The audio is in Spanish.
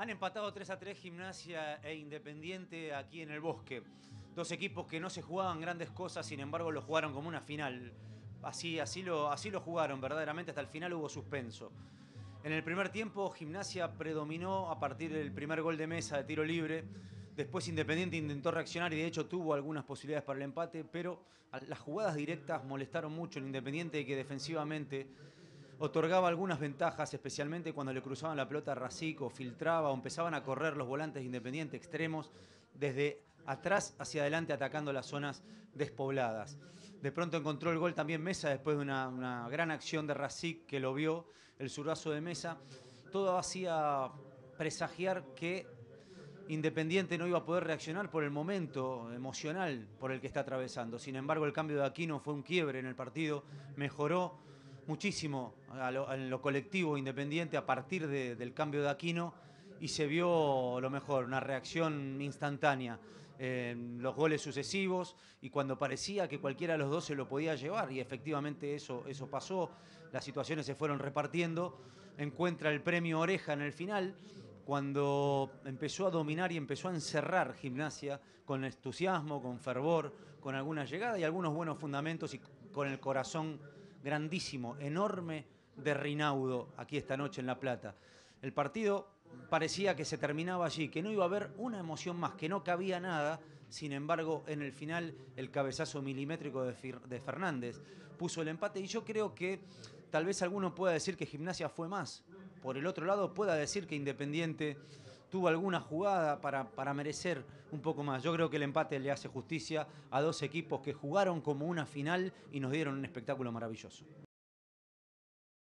Han empatado 3 a 3 Gimnasia e Independiente aquí en el Bosque. Dos equipos que no se jugaban grandes cosas, sin embargo lo jugaron como una final. Así, así, lo, así lo jugaron, verdaderamente hasta el final hubo suspenso. En el primer tiempo Gimnasia predominó a partir del primer gol de mesa de tiro libre. Después Independiente intentó reaccionar y de hecho tuvo algunas posibilidades para el empate, pero las jugadas directas molestaron mucho al Independiente que defensivamente otorgaba algunas ventajas, especialmente cuando le cruzaban la pelota a o filtraba o empezaban a correr los volantes independientes extremos desde atrás hacia adelante atacando las zonas despobladas. De pronto encontró el gol también Mesa después de una, gran acción de Racic que lo vio, el zurrazo de Mesa. Todo hacía presagiar que Independiente no iba a poder reaccionar por el momento emocional por el que está atravesando. Sin embargo, el cambio de Aquino fue un quiebre en el partido, mejoró muchísimo en lo, colectivo independiente a partir del cambio de Aquino y se vio lo mejor, una reacción instantánea. en los goles sucesivos y cuando parecía que cualquiera de los dos se lo podía llevar y efectivamente eso, eso pasó, las situaciones se fueron repartiendo, encuentra el premio Oreja en el final, cuando empezó a dominar y empezó a encerrar gimnasia con entusiasmo, con fervor, con alguna llegada y algunos buenos fundamentos y con el corazón grandísimo, enorme de Rinaudo aquí esta noche en La Plata. El partido parecía que se terminaba allí, que no iba a haber una emoción más, que no cabía nada. Sin embargo, en el final, el cabezazo milimétrico de, Fernández puso el empate y yo creo que tal vez alguno pueda decir que Gimnasia fue más. Por el otro lado, pueda decir que Independiente tuvo alguna jugada para, para, merecer un poco más. Yo creo que el empate le hace justicia a dos equipos que jugaron como una final y nos dieron un espectáculo maravilloso.